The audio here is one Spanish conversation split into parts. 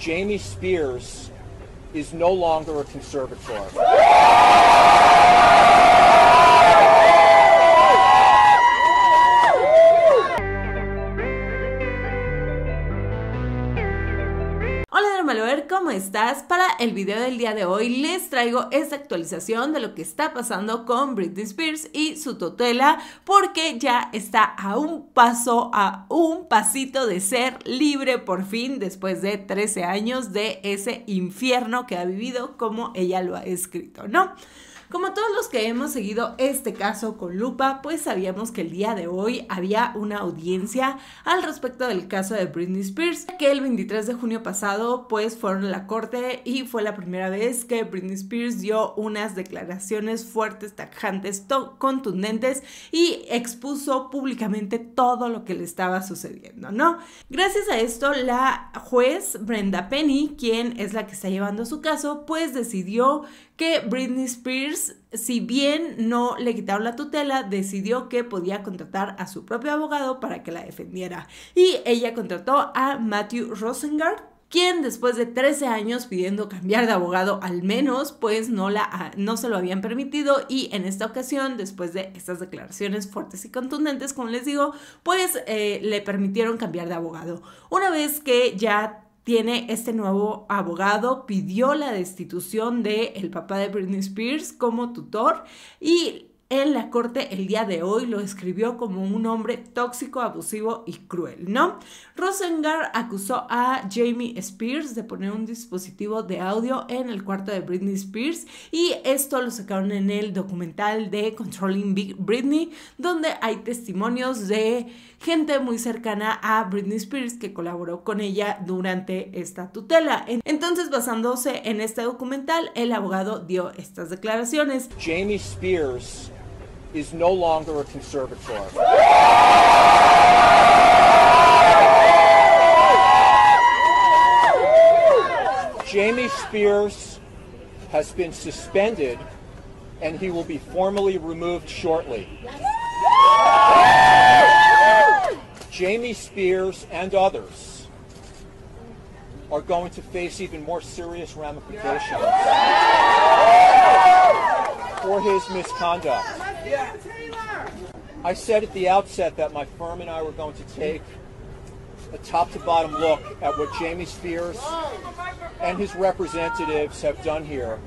Jamie Spears is no longer a conservator. Malover, ¿cómo estás? Para el video del día de hoy les traigo esta actualización de lo que está pasando con Britney Spears y su tutela porque ya está a un paso, a un pasito de ser libre por fin después de 13 años de ese infierno que ha vivido como ella lo ha escrito, ¿no? Como todos los que hemos seguido este caso con lupa, pues sabíamos que el día de hoy había una audiencia al respecto del caso de Britney Spears, que el 23 de junio pasado pues fueron a la corte y fue la primera vez que Britney Spears dio unas declaraciones fuertes, tajantes, contundentes y expuso públicamente todo lo que le estaba sucediendo, ¿no? Gracias a esto, la juez Brenda Penny, quien es la que está llevando su caso, pues decidió que Britney Spears, si bien no le quitaron la tutela, decidió que podía contratar a su propio abogado para que la defendiera. Y ella contrató a Matthew Rosengard, quien después de 13 años pidiendo cambiar de abogado al menos, pues no, la, no se lo habían permitido y en esta ocasión, después de estas declaraciones fuertes y contundentes, como les digo, pues eh, le permitieron cambiar de abogado. Una vez que ya tiene este nuevo abogado, pidió la destitución del el papá de Britney Spears como tutor y en la corte el día de hoy lo escribió como un hombre tóxico, abusivo y cruel, ¿no? Rosengar acusó a Jamie Spears de poner un dispositivo de audio en el cuarto de Britney Spears y esto lo sacaron en el documental de Controlling Big Britney, donde hay testimonios de gente muy cercana a Britney Spears que colaboró con ella durante esta tutela. Entonces, basándose en este documental, el abogado dio estas declaraciones. Jamie Spears is no longer a conservator. Jamie Spears has been suspended and he will be formally removed shortly. Jamie Spears and others are going to face even more serious ramifications for his misconduct. I said at the outset that my firm and I were going to take a top to bottom look at what Jamie Spears and his representatives have done here.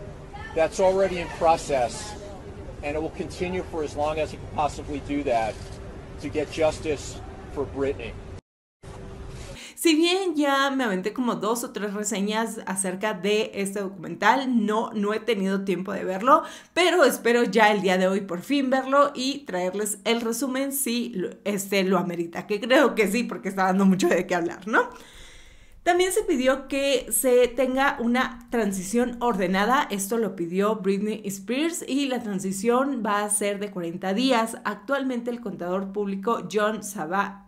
That's already in process, and it will continue for as long as it can possibly do that to get justice for Brittany. Si bien ya me aventé como dos o tres reseñas acerca de este documental, no, no he tenido tiempo de verlo, pero espero ya el día de hoy por fin verlo y traerles el resumen si este lo amerita, que creo que sí, porque está dando mucho de qué hablar, ¿no? También se pidió que se tenga una transición ordenada, esto lo pidió Britney Spears y la transición va a ser de 40 días. Actualmente el contador público John Saba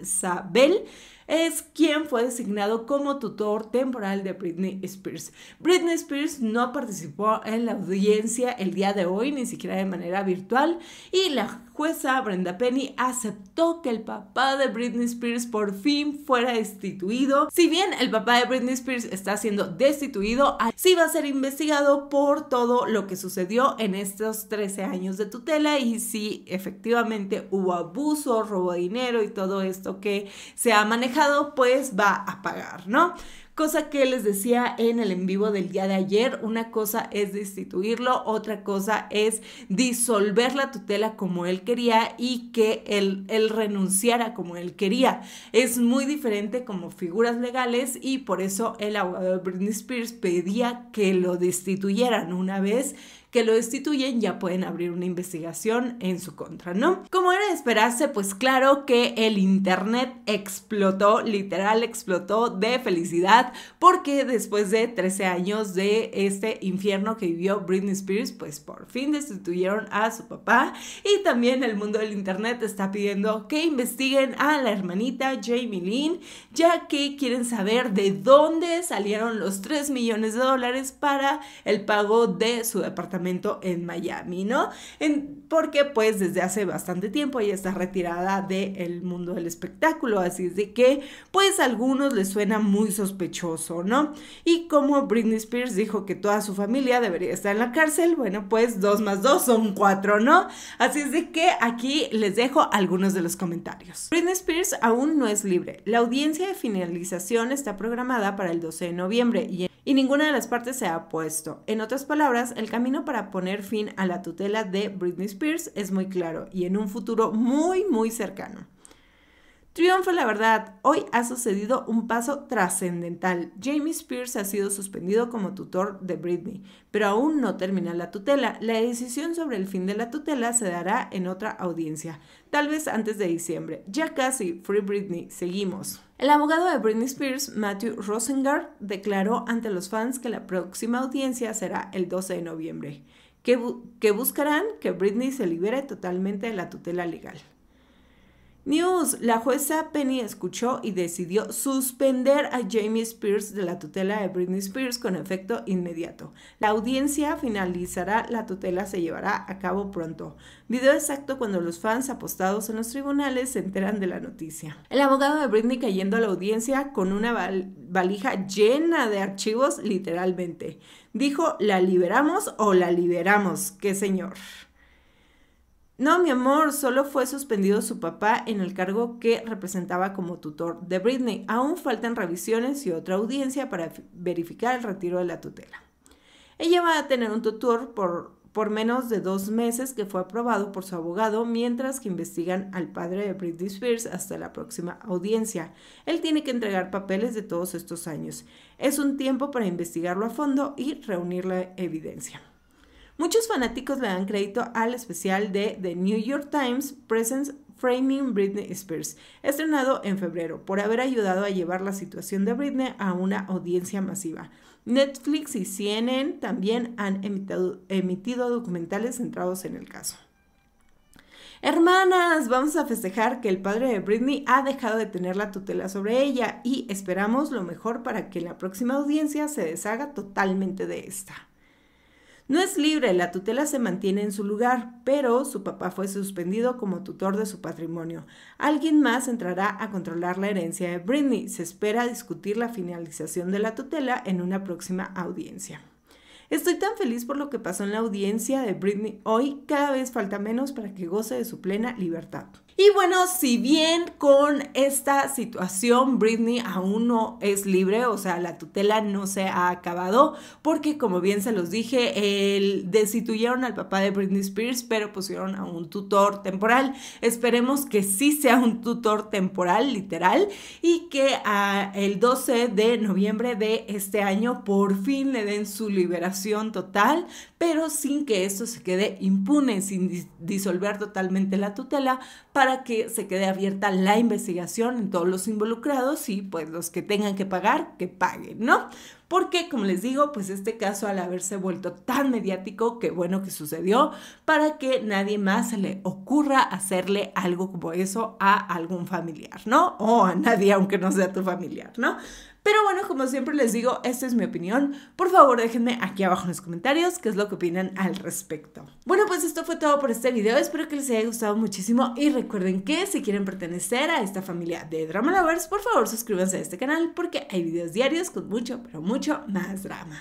es quien fue designado como tutor temporal de Britney Spears. Britney Spears no participó en la audiencia el día de hoy, ni siquiera de manera virtual, y la jueza Brenda Penny aceptó que el papá de Britney Spears por fin fuera destituido. Si bien el papá de Britney Spears está siendo destituido, sí va a ser investigado por todo lo que sucedió en estos 13 años de tutela y si efectivamente hubo abuso, robo de dinero y todo esto que se ha manejado pues va a pagar, ¿no? Cosa que les decía en el en vivo del día de ayer, una cosa es destituirlo, otra cosa es disolver la tutela como él quería y que él, él, renunciara como él quería. Es muy diferente como figuras legales y por eso el abogado Britney Spears pedía que lo destituyeran una vez que lo destituyen ya pueden abrir una investigación en su contra, ¿no? Como era de esperarse, pues claro que el Internet explotó, literal explotó de felicidad, porque después de 13 años de este infierno que vivió Britney Spears, pues por fin destituyeron a su papá y también el mundo del Internet está pidiendo que investiguen a la hermanita Jamie Lynn, ya que quieren saber de dónde salieron los 3 millones de dólares para el pago de su departamento en Miami, ¿no? En, porque pues desde hace bastante tiempo ella está retirada del mundo del espectáculo, así es de que pues a algunos les suena muy sospechoso, ¿no? Y como Britney Spears dijo que toda su familia debería estar en la cárcel, bueno, pues dos más dos son cuatro, ¿no? Así es de que aquí les dejo algunos de los comentarios. Britney Spears aún no es libre. La audiencia de finalización está programada para el 12 de noviembre y en y ninguna de las partes se ha puesto. En otras palabras, el camino para poner fin a la tutela de Britney Spears es muy claro y en un futuro muy muy cercano. Triunfo la verdad, hoy ha sucedido un paso trascendental. Jamie Spears ha sido suspendido como tutor de Britney, pero aún no termina la tutela. La decisión sobre el fin de la tutela se dará en otra audiencia, tal vez antes de diciembre. Ya casi, Free Britney, seguimos. El abogado de Britney Spears, Matthew Rosengard, declaró ante los fans que la próxima audiencia será el 12 de noviembre, que, que buscarán que Britney se libere totalmente de la tutela legal. News, la jueza Penny escuchó y decidió suspender a Jamie Spears de la tutela de Britney Spears con efecto inmediato. La audiencia finalizará, la tutela se llevará a cabo pronto. Video exacto cuando los fans apostados en los tribunales se enteran de la noticia. El abogado de Britney cayendo a la audiencia con una valija llena de archivos literalmente. Dijo, la liberamos o la liberamos, qué señor. No, mi amor, solo fue suspendido su papá en el cargo que representaba como tutor de Britney. Aún faltan revisiones y otra audiencia para verificar el retiro de la tutela. Ella va a tener un tutor por, por menos de dos meses que fue aprobado por su abogado mientras que investigan al padre de Britney Spears hasta la próxima audiencia. Él tiene que entregar papeles de todos estos años. Es un tiempo para investigarlo a fondo y reunir la evidencia. Muchos fanáticos le dan crédito al especial de The New York Times Presents Framing Britney Spears, estrenado en febrero, por haber ayudado a llevar la situación de Britney a una audiencia masiva. Netflix y CNN también han emitido, documentales centrados en el caso. Hermanas, vamos a festejar que el padre de Britney ha dejado de tener la tutela sobre ella y esperamos lo mejor para que la próxima audiencia se deshaga totalmente de esta. No es libre, la tutela se mantiene en su lugar, pero su papá fue suspendido como tutor de su patrimonio. Alguien más entrará a controlar la herencia de Britney. Se espera discutir la finalización de la tutela en una próxima audiencia. Estoy tan feliz por lo que pasó en la audiencia de Britney hoy, cada vez falta menos para que goce de su plena libertad. Y bueno, si bien con esta situación Britney aún no es libre, o sea, la tutela no se ha acabado, porque como bien se los dije, el, destituyeron al papá de Britney Spears, pero pusieron a un tutor temporal. Esperemos que sí sea un tutor temporal, literal, y que el 12 de noviembre de este año por fin le den su liberación total, pero sin que esto se quede impune, sin disolver totalmente la tutela, para que se quede abierta la investigación en todos los involucrados y pues los que tengan que pagar, que paguen, ¿no? Porque, como les digo, pues este caso al haberse vuelto tan mediático, qué bueno que sucedió, para que nadie más se le ocurra hacerle algo como eso a algún familiar, ¿no? O a nadie, aunque no sea tu familiar, ¿no? Pero bueno, como siempre les digo, esta es mi opinión. Por favor, déjenme aquí abajo en los comentarios qué es lo que opinan al respecto. Bueno, pues esto fue todo por este video. Espero que les haya gustado muchísimo y recuerden que si quieren pertenecer a esta familia de Drama Lovers, por favor suscríbanse a este canal porque hay videos diarios con mucho, pero mucho más drama.